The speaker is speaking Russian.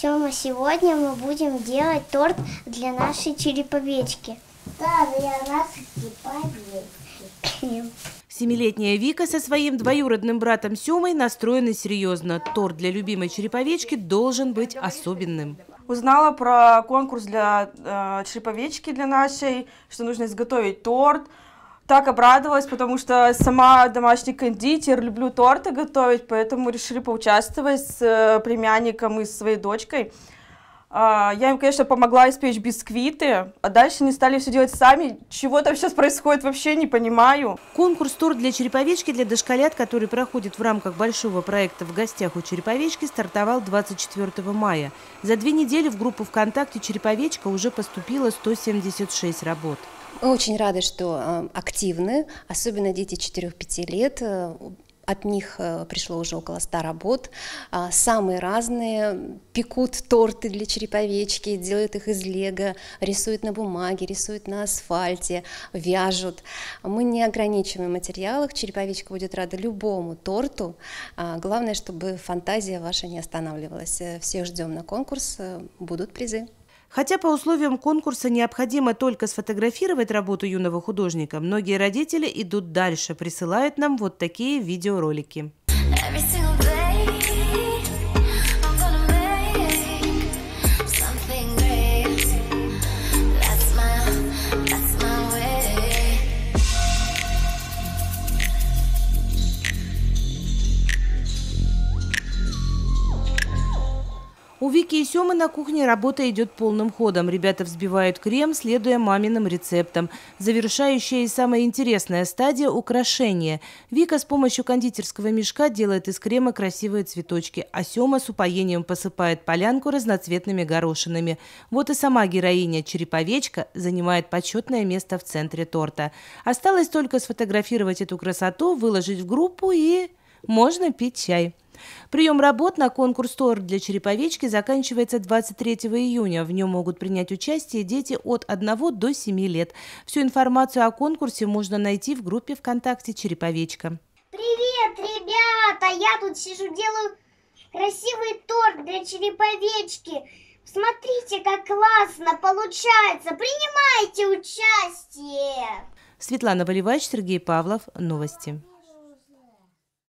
Сема, сегодня мы будем делать торт для нашей череповечки. Да, для нашей череповечки. Семилетняя Вика со своим двоюродным братом Сёмой настроена серьезно. Торт для любимой череповечки должен быть особенным. Узнала про конкурс для э, череповечки для нашей, что нужно изготовить торт, так обрадовалась, потому что сама домашний кондитер, люблю торты готовить, поэтому решили поучаствовать с э, племянником и своей дочкой. А, я им, конечно, помогла испечь бисквиты, а дальше они стали все делать сами. Чего там сейчас происходит, вообще не понимаю. Конкурс «Торт для череповечки» для дошколят, который проходит в рамках большого проекта «В гостях у череповечки», стартовал 24 мая. За две недели в группу ВКонтакте «Череповечка» уже поступило 176 работ. Мы очень рады, что а, активны, особенно дети 4-5 лет. Э, от них э, пришло уже около 100 работ. А, самые разные. Пекут торты для череповечки, делают их из лего, рисуют на бумаге, рисуют на асфальте, вяжут. Мы не ограничиваем материалах. Череповечка будет рада любому торту. А, главное, чтобы фантазия ваша не останавливалась. Э, Всех ждем на конкурс. Будут призы. Хотя по условиям конкурса необходимо только сфотографировать работу юного художника, многие родители идут дальше, присылают нам вот такие видеоролики. Every У Вики и Семы на кухне работа идет полным ходом. Ребята взбивают крем, следуя маминым рецептам. Завершающая и самая интересная стадия – украшение. Вика с помощью кондитерского мешка делает из крема красивые цветочки, а Сема с упоением посыпает полянку разноцветными горошинами. Вот и сама героиня Череповечка занимает почетное место в центре торта. Осталось только сфотографировать эту красоту, выложить в группу и... Можно пить чай. Прием работ на конкурс «Тор для череповечки» заканчивается 23 июня. В нем могут принять участие дети от 1 до 7 лет. Всю информацию о конкурсе можно найти в группе ВКонтакте «Череповечка». Привет, ребята! Я тут сижу, делаю красивый торт для череповечки. Смотрите, как классно получается! Принимайте участие! Светлана Валивач, Сергей Павлов. Новости.